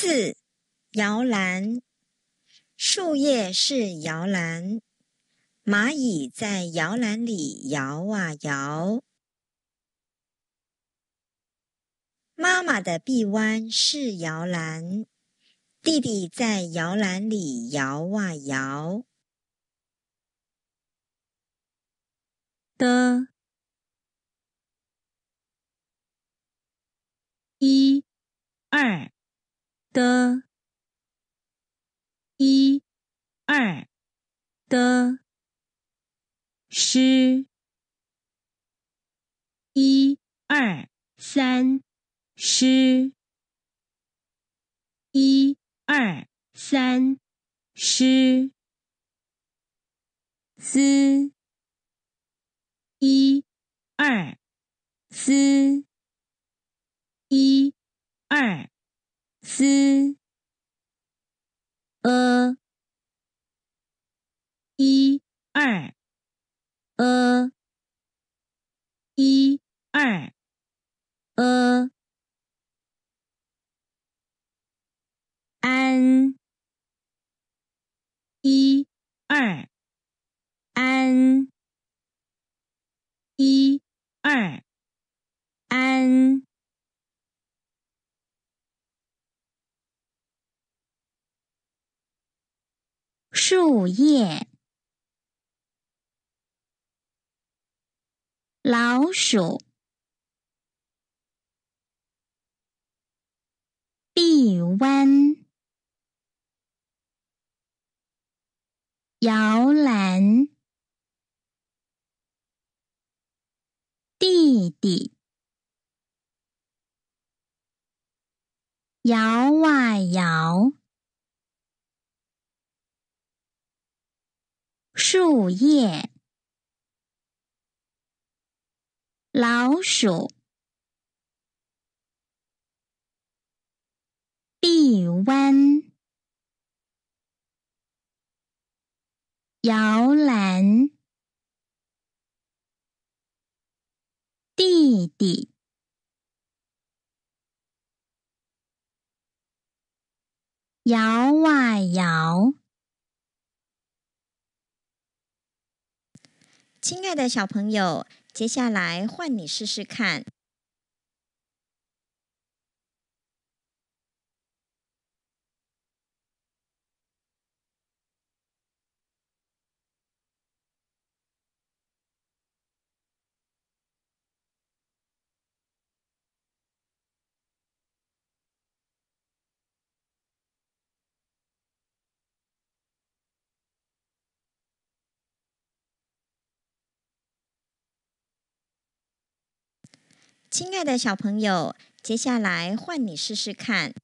四摇篮，树叶是摇篮，蚂蚁在摇篮里摇啊摇。妈妈的臂弯是摇篮，弟弟在摇篮里摇啊摇。的，一，二。的，一，二，的诗，一二三诗，一二三诗，思。一二思。一二。z，e，一，二，e，一，二，e，an，一，二，an，一，二。树叶，老鼠，臂弯，摇篮，弟弟，摇啊摇。树叶，老鼠，臂弯，摇篮，弟弟，摇啊摇。亲爱的小朋友，接下来换你试试看。亲爱的小朋友，接下来换你试试看。